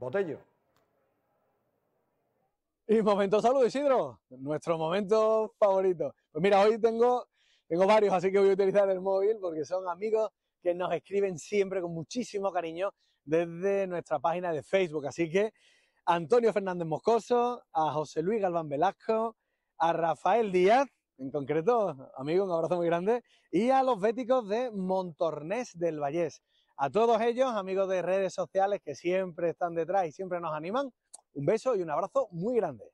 Botello. Y momento salud, Isidro. Nuestro momento favorito. Pues mira, hoy tengo, tengo varios, así que voy a utilizar el móvil porque son amigos que nos escriben siempre con muchísimo cariño desde nuestra página de Facebook. Así que Antonio Fernández Moscoso, a José Luis Galván Velasco, a Rafael Díaz, en concreto, amigo, un abrazo muy grande, y a los véticos de Montornés del Vallés. A todos ellos, amigos de redes sociales que siempre están detrás y siempre nos animan, un beso y un abrazo muy grande.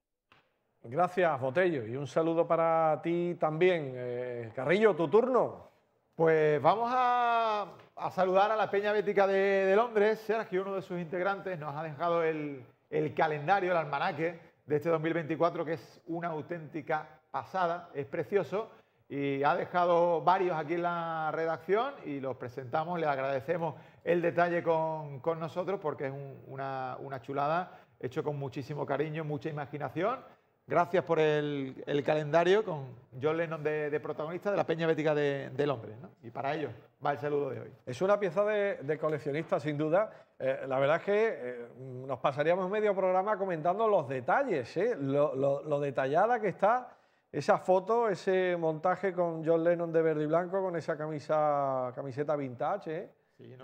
Gracias, Botello, y un saludo para ti también. Eh, Carrillo, tu turno. Pues vamos a, saludar a la Peña Bética de, Londres. Londres. Sergio, uno de sus integrantes, nos ha dejado el, el, calendario, el almanaque de este 2024, que es una auténtica pasada, es precioso y ha dejado varios aquí en la redacción y los presentamos. Le agradecemos el detalle con, con nosotros porque es una, una, chulada, hecho con muchísimo cariño, mucha imaginación. Gracias por el, el calendario con John Lennon de, protagonista de la Peña Bética de, Hombre. Y para ello va el saludo de hoy. Es una pieza de, de coleccionista, sin duda. Eh, la verdad es que eh, nos pasaríamos medio programa comentando los detalles, ¿eh? lo detallada que está esa foto, ese montaje con John Lennon de verde y blanco, con esa camisa, camiseta vintage, ¿eh? y,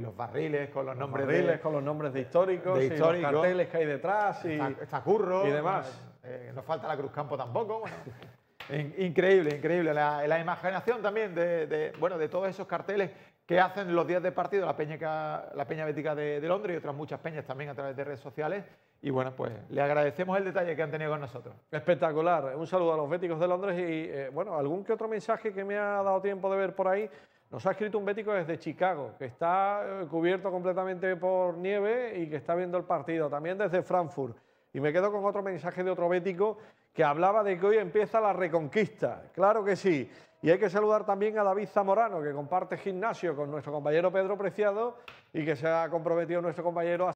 los, barriles con los, nombres de, con los nombres históricos, y los carteles que hay detrás y está, curro y demás. Eh, no falta la Cruz Campo tampoco. Increíble, increíble. La, imaginación también de, bueno, de todos esos carteles que hacen los días de partido la Peña, la Peña Bética de, Londres y otras muchas peñas también a través de redes sociales. Y bueno, pues le agradecemos el detalle que han tenido con nosotros. Espectacular. Un saludo a los béticos de Londres y, eh, bueno, algún que otro mensaje que me ha dado tiempo de ver por ahí. Nos ha escrito un bético desde Chicago, que está eh, cubierto completamente por nieve y que está viendo el partido. También desde Frankfurt. Y me quedo con otro mensaje de otro bético que hablaba de que hoy empieza la reconquista. Claro que sí. Y hay que saludar también a David Zamorano, que comparte gimnasio con nuestro compañero Pedro Preciado y que se ha comprometido nuestro compañero a